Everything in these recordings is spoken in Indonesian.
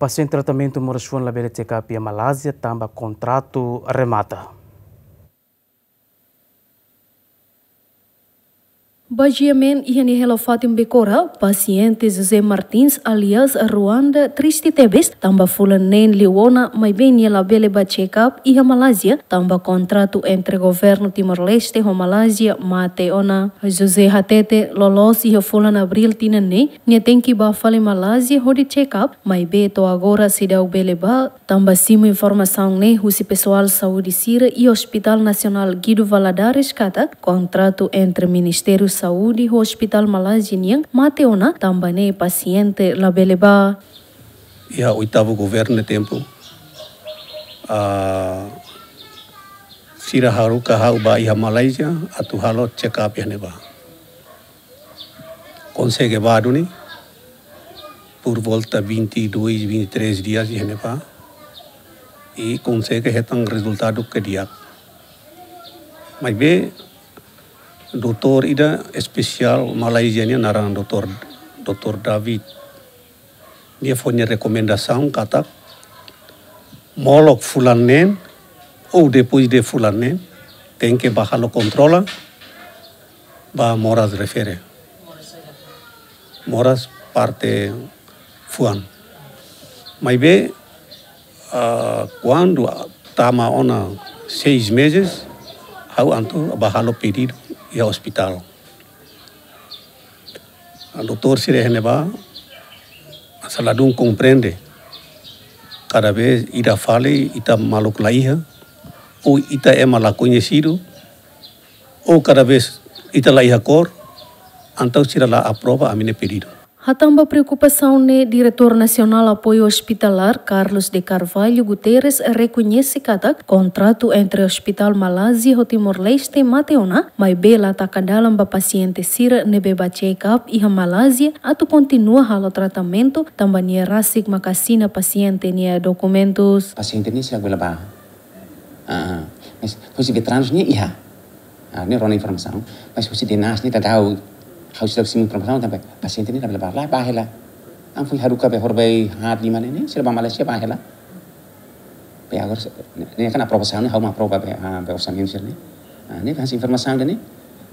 Paciente tratamento moras na la BLTK pia Malásia, tamba contrato remata. Bajiamen paciente José Martins alias Ruanda Tristi Tebes, tamba fulan nem Leona, mai bem ela bele ba check-up e a Malásia, tamba contrato entre governo Timor-Leste e Malásia, mate ona. José Hatete lolos e fulan abril tina ne, ne tem que ba fale Malásia rodi check-up, mai beto agora se deu bele ba, tamba simo informação ne, husi pessoal saúde Sira e Hospital Nacional Guido Valadares Cata, contrato entre Ministério Saúde Saudi Hospital Malazin yang mateona tambane paciente labeleba. Ya oitavo governo tempo. A ah, sira haru kaha uba iha Malaysia atu halo check up ya neba. Consegue baduni por volta 22, 23 e e dias ya neba. E consegue retang resultado que dia. Mas bem, Doutor ida especial Malaysia ni narang doutor doutor David. Dia fonya rekomendasi kata molok fulan nen ou depois de fulan nen tem que bajar lo controla va moras refere. Moras parte fuan. Mas bem, uh, quando tama ona seis meses, hau anto barralo pedido. y hospital. El doctor Sire Geneva Saladun comprende cada vez ira fale ita con la hija o ita é la conocido o cada vez ita la hija cor então la aprueba a mi a pedido. Hatamba preocupação ne diretor nacional apoio hospitalar Carlos de Carvalho Guterres reconhece katak contrato entre Hospital Malásia ho Timor-Leste e Mateona mai bela takadalam ba paciente sira nebeba check-up iha Malásia atu continua halo tratamento tamba nia rasik makasina paciente nia dokumentos. Paciente ni siak ba. Ah, ah, mas fosi veterans ni iha. Ah, ni rona informação, mas fosi dinas ni tadau hawsila simin promotaan sampai pasien ini dalam barlah bahela am haruka be horbai hat di mana ini sila Malaysia bahela be agar ini kan apa proposal ini hau ma proba ah, be be urusan ini sila ah, ini kan informasi ini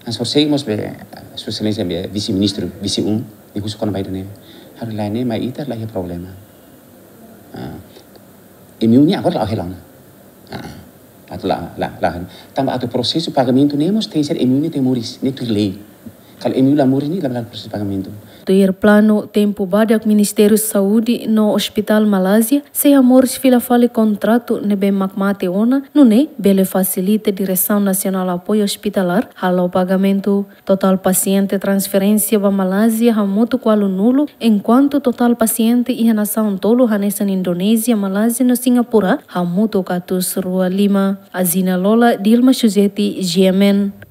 kan sosai mos be sosialisasi be visi ministro visi um di khusus kono bayi hari lainnya mai itu lah ya ah, problema imunnya agora lah helang atau lah lah lah tambah atau proses pagamento nemos mos ser imune temoris netur lei Kalau MU Lamur ini kan proses pagamento. Ter plano tempo badak Ministério Saúde no Hospital Malásia, se amores fila fale contrato nebe magmate ona, ne, bele facilita Direção Nacional Apoio Hospitalar, hala o pagamento. Total paciente transferência ba Malásia hamuto qualo nulo, enquanto total paciente e nação tolo na Indonésia, Malásia no Singapura, hamuto katus rua lima. Azina Lola, Dilma chuzeti GMN.